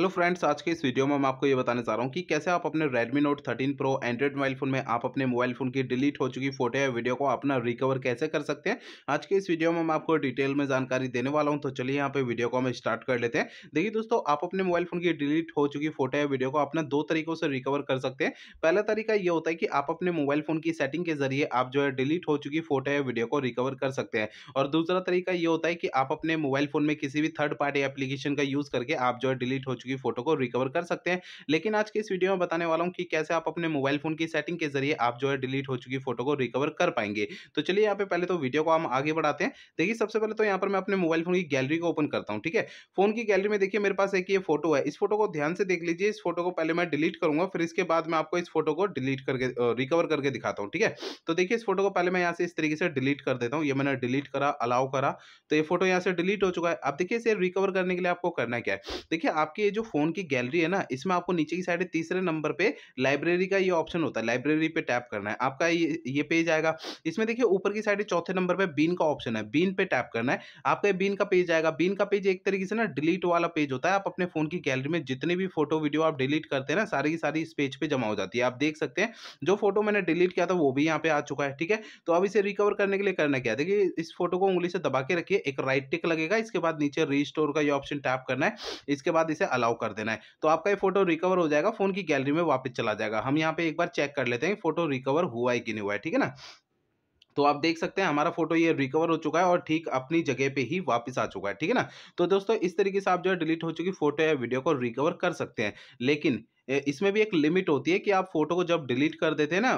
hello friends आज के इस वीडियो में मैं आपको ये बताने जा रहा हूँ कि कैसे आप अपने Redmi Note 13 Pro Android mobile phone में आप अपने मोबाइल फ़ोन की डिलीट हो चुकी फोटो या वीडियो को अपना रिकवर कैसे कर सकते हैं आज के इस वीडियो में मैं आपको डिटेल में जानकारी देने वाला हूँ तो चलिए यहाँ पे वीडियो को हम स्टार्ट कर लेते हैं देखिए दोस्तों आप अपने मोबाइल फ़ोन की डिलीट हो चुकी फोटो या वीडियो को अपना दो तरीकों से रिकवर कर सकते हैं पहला तरीका ये होता है कि आप अपने मोबाइल फ़ोन की सेटिंग के जरिए आप जो है डिलीट हो चुकी फोटो या वीडियो को रिकवर कर सकते हैं और दूसरा तरीका ये होता है कि आप अपने मोबाइल फ़ोन में किसी भी थर्ड पार्टी एप्लीकेशन का यूज़ करके आप जो है डिलीट हो चुकी की फोटो को रिकवर कर सकते हैं लेकिन आज के इस वीडियो में बताने वाला हूँ कि कैसे आप अपने मोबाइल फोन की सेटिंग के जरिए आप जो है डिलीट हो चुकी फोटो को रिकवर कर पाएंगे तो चलिए यहाँ पे पहले तो वीडियो को हम आगे बढ़ाते हैं देखिए सबसे पहले तो यहाँ पर मैं अपने मोबाइल फोन की गैलरी को ओपन करता हूँ ठीक है फोन की गैलरी में देखिए मेरे पास एक ये फोटो है इस फोटो को ध्यान से देख लीजिए इस फोटो को पहले मैं डिलीट करूंगा फिर इसके बाद मैं आपको इस फोटो को डिलीट करके रिकवर करके दिखाता हूँ ठीक है तो देखिए इस फोटो को पहले मैं यहाँ से इस तरीके से डिलीट कर देता हूँ ये मैंने डिलीट करा अलाउ करा तो ये फोटो यहाँ से डिलीट हो चुका है अब देखिए इसे रिकवर करने के लिए आपको करना क्या है देखिए आपकी जो फ़ोन की गैलरी है ना इसमें आपको नीचे की साइड तीसरे नंबर पे लाइब्रेरी का ये ऑप्शन होता है लाइब्रेरी पे टैप करना है आपका ये ये पेज आएगा इसमें देखिए ऊपर की साइड चौथे नंबर पे बीन का ऑप्शन है बीन पे टैप करना है आपका बीन का पेज आएगा बीन का पेज एक तरीके से ना डिलीट वाला पेज होता है आप अपने फ़ोन की गैलरी में जितने भी फोटो वीडियो आप डिलीट करते हैं ना सारी की सारी इस पेज पर जमा हो जाती है आप देख सकते हैं जो फोटो मैंने डिलीट किया था वो भी यहाँ पे आ चुका है ठीक है तो अब इसे रिकवर करने के लिए करना क्या देखिए इस फोटो को उंगली से दबा के रखिए एक राइट टिक लगेगा इसके बाद नीचे रीस्टोर का ये ऑप्शन टैप करना है इसके बाद इसे अलाउ कर देना है तो आपका ये फोटो रिकवर हो जाएगा फ़ोन की गैलरी में वापस चला जाएगा हम यहाँ पे एक बार चेक कर लेते हैं फोटो रिकवर हुआ है कि नहीं हुआ है ठीक है ना तो आप देख सकते हैं हमारा फोटो ये रिकवर हो चुका है और ठीक अपनी जगह पे ही वापस आ चुका है ठीक है ना तो दोस्तों इस तरीके से आप जो है डिलीट हो चुकी फोटो या वीडियो को रिकवर कर सकते हैं लेकिन इसमें भी एक लिमिट होती है कि आप फोटो को जब डिलीट कर देते हैं ना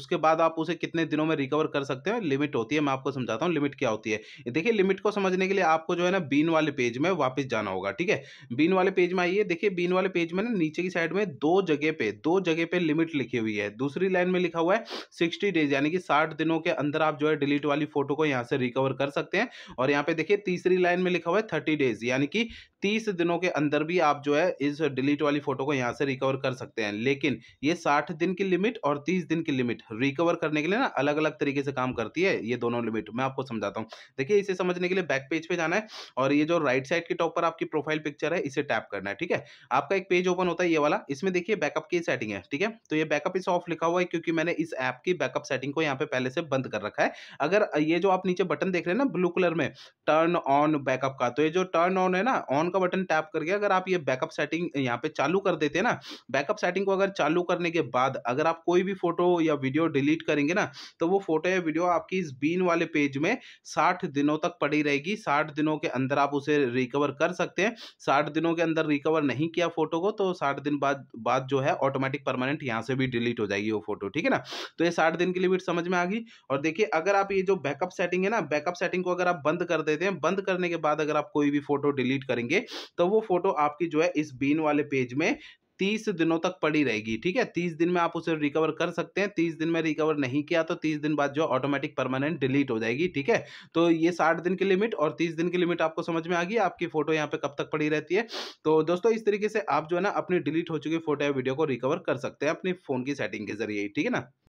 उसके बाद आप उसे कितने दिनों में रिकवर कर सकते हैं लिमिट होती है मैं आपको समझाता हूँ लिमिट क्या होती है देखिए लिमिट को समझने के लिए आपको जो है ना बीन वाले पेज में वापस जाना होगा ठीक है बीन वाले पेज में आइए देखिए बीन वाले पेज में ना नीचे की साइड में दो जगह पे दो जगह पे लिमिट लिखी हुई है दूसरी लाइन में लिखा हुआ है सिक्सटी डेज यानी कि साठ दिनों के अंदर आप जो है डिलीट वाली फोटो को यहाँ से रिकवर कर सकते हैं और यहाँ पे देखिए तीसरी लाइन में लिखा हुआ है थर्टी डेज यानी कि तीस दिनों के अंदर भी आप जो है इस डिलीट वाली फोटो को यहाँ से रिकवर कर सकते हैं लेकिन ये साठ दिन की लिमिट और तीस दिन की लिमिट रिकवर करने के लिए ना अलग अलग तरीके से काम करती है ये दोनों लिमिट मैं आपको समझाता हूँ देखिए इसे समझने के लिए बैक पेज पे जाना है और ये जो राइट साइड के टॉप पर आपकी प्रोफाइल पिक्चर है इसे टैप करना है ठीक है आपका एक पेज ओपन होता है ये वाला इसमें देखिए बैकअप की सेटिंग है ठीक है तो ये बैकअप इस ऑफ लिखा हुआ है क्योंकि मैंने इस ऐप की बैकअप सेटिंग को यहाँ पे पहले से बंद कर रखा है अगर ये जो आप नीचे बटन देख रहे हैं ना ब्लू कलर में टर्न ऑन बैकअप का तो ये जो टर्न ऑन है ना ऑन का बटन टैप करके अगर आप ये बैकअप सेटिंग यहाँ पे चालू कर देते हैं ना बैकअप सेटिंग को अगर चालू करने के बाद अगर आप कोई भी फोटो या वीडियो डिलीट करेंगे ना तो वो फोटो या वीडियो आपकी इस बीन वाले पेज में साठ दिनों तक पड़ी रहेगी साठ दिनों के अंदर आप उसे रिकवर कर सकते हैं साठ दिनों के अंदर रिकवर नहीं किया फोटो को तो साठ दिन बाद बाद जो है ऑटोमेटिक परमानेंट यहाँ से भी डिलीट हो जाएगी वो फोटो ठीक है ना तो ये साठ दिन के लिए भी समझ में आ गई और देखिए अगर आप ये जो बैकअप सेटिंग है ना बैकअप सेटिंग को अगर आप बंद कर देते हैं बंद करने के बाद अगर आप कोई भी फोटो डिलीट करेंगे तो वो फोटो आपकी जो है इस बीन वाले पेज में तीस दिनों तक पड़ी रहेगी ठीक है तीस दिन में आप उसे रिकवर कर सकते हैं तीस दिन में रिकवर नहीं किया तो तीस दिन बाद जो ऑटोमेटिक परमानेंट डिलीट हो जाएगी ठीक है तो ये साठ दिन की लिमिट और तीस दिन की लिमिट आपको समझ में आ गई आपकी फोटो यहाँ पे कब तक पड़ी रहती है तो दोस्तों इस तरीके से आप जो है ना अपनी डिलीट हो चुकी फोटो या वीडियो को रिकवर कर सकते हैं अपने फोन की सेटिंग के जरिए ठीक है ना